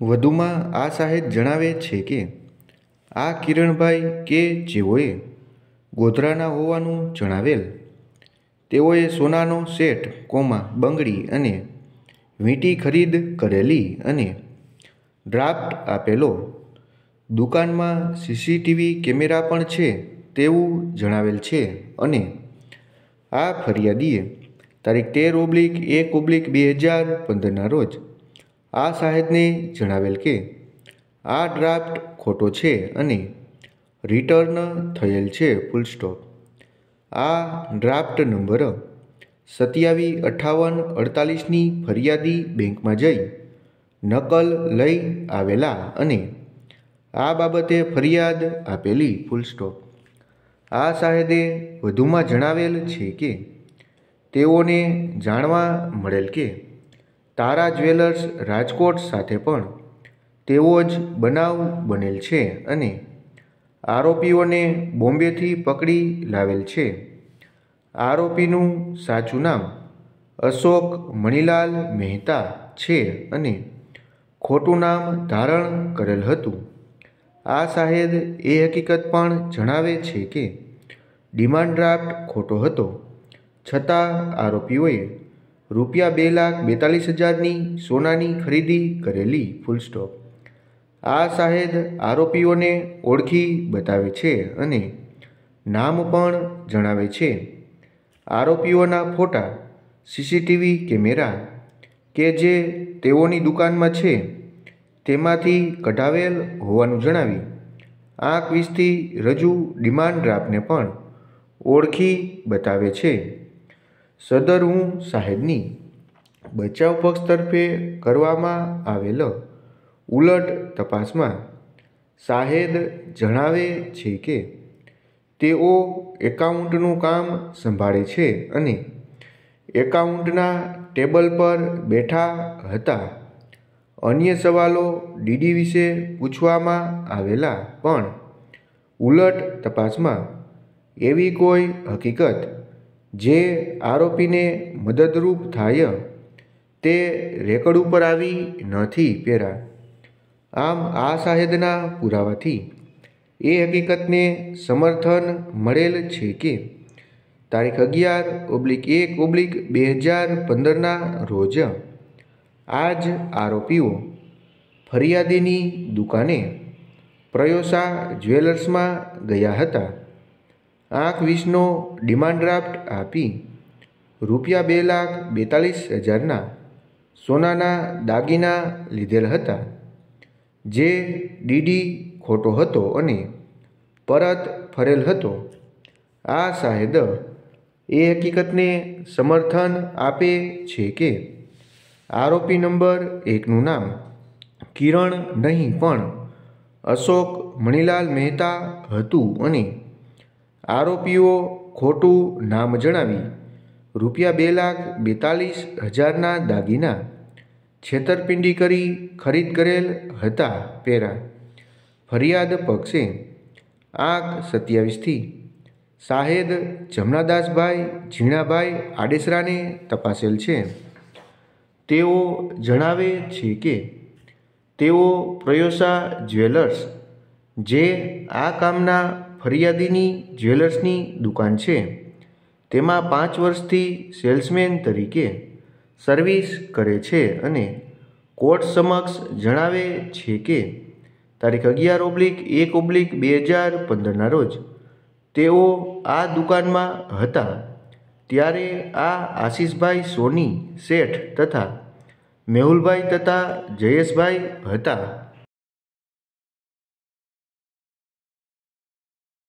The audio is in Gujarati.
વધુમાં આ સાહેબ જણાવે છે કે આ કિરણભાઈ કે જેઓએ ગોધરાના હોવાનું જણાવેલ તેઓએ સોનાનો સેટ કોમા બંગડી અને વીંટી ખરીદ કરેલી અને ડ્રાફ્ટ આપેલો દુકાનમાં સીસીટીવી કેમેરા પણ છે તેવું જણાવેલ છે અને આ ફરિયાદીએ તારીખ તેર ઓબ્લિક એક ઓબ્લિક બે હજાર પંદરના રોજ આ સાહેબને જણાવેલ કે આ ડ્રાફ્ટ ખોટો છે અને રિટર્ન થયેલ છે ફૂલ સ્ટોપ આ ડ્રાફ્ટ નંબર સત્યાવીસ અઠાવન અડતાલીસની ફરિયાદી બેંકમાં જઈ નકલ લઈ આવેલા અને આ બાબતે ફરિયાદ આપેલી ફૂલ સ્ટોપ આ સાહેદે વધુમાં જણાવેલ છે કે તેઓને જાણવા મળેલ કે તારા જ્વેલર્સ રાજકોટ સાથે પણ તેવો જ બનાવ બનેલ છે અને આરોપીઓને બોમ્બેથી પકડી લાવેલ છે આરોપીનું સાચું નામ અશોક મણિલાલ મહેતા છે અને ખોટું નામ ધારણ કરેલ હતું આ સાહેદ એ હકીકત પણ જણાવે છે કે ડિમાન્ડ ડ્રાફ્ટ ખોટો હતો છતાં આરોપીઓએ રૂપિયા બે લાખ બેતાલીસ હજારની સોનાની ખરીદી કરેલી ફૂલ સ્ટોપ આ શાહેદ આરોપીઓને ઓળખી બતાવે છે અને નામ પણ જણાવે છે આરોપીઓના ફોટા સીસીટીવી કેમેરા કે જે તેઓની દુકાનમાં છે તેમાંથી કઢાવેલ હોવાનું જણાવી આંખ વીસથી રજૂ ડિમાન્ડ ડ્રાફ્ટને પણ ઓળખી બતાવે છે સદર હું સાહેબની બચાવ પક્ષ તરફે કરવામાં આવેલ ઉલટ તપાસમાં શાહેદ જણાવે છે કે તેઓ એકાઉન્ટનું કામ સંભાળે છે અને એકાઉન્ટના ટેબલ પર બેઠા હતા અન્ય સવાલો ડીડી વિશે પૂછવામાં આવેલા પણ ઉલટ તપાસમાં એવી કોઈ હકીકત જે આરોપીને મદદરૂપ થાય તે રેકર્ડ ઉપર આવી નથી પેરા આમ આ શાહેદના પુરાવાથી એ હકીકતને સમર્થન મળેલ છે કે તારીખ અગિયાર ઓબ્લિક એક ઓબ્લિક બે હજાર પંદરના રોજ આ જ આરોપીઓ ફરિયાદીની દુકાને પ્રયોસા જ્વેલર્સમાં ગયા હતા આંખ વીસનો ડિમાન્ડ ડ્રાફ્ટ આપી રૂપિયા બે લાખ બેતાલીસ હજારના સોનાના દાગીના લીધેલ હતા જે ડીડી ખોટો હતો અને પરત ફરેલ હતો આ શાહેદ એ હકીકતને સમર્થન આપે છે કે આરોપી નંબર એકનું નામ કિરણ નહીં પણ અશોક મણિલાલ મહેતા હતું અને આરોપીઓ ખોટું નામ જણાવી રૂપિયા બે લાખ બેતાલીસ હજારના દાગીના છેતરપિંડી કરી ખરીદ કરેલ હતા પેરા ફરિયાદ પક્ષે આંક સત્યાવીસથી સાહેદ જમનાદાસભાઈ ઝીણાભાઈ આડેસરાને તપાસેલ છે તેઓ જણાવે છે કે તેઓ પ્રયોસા જ્વેલર્સ જે આ કામના ફરિયાદીની જ્વેલર્સની દુકાન છે તેમાં પાંચ વર્ષથી સેલ્સમેન તરીકે સર્વિસ કરે છે અને કોર્ટ સમક્ષ જણાવે છે કે તારીખ અગિયાર ઓબ્લિક એક ઓબ્લિક બે હજાર પંદરના રોજ તેઓ આ દુકાનમાં હતા ત્યારે આ આશીષભાઈ સોની શેઠ તથા મેહુલભાઈ તથા જયેશભાઈ હતા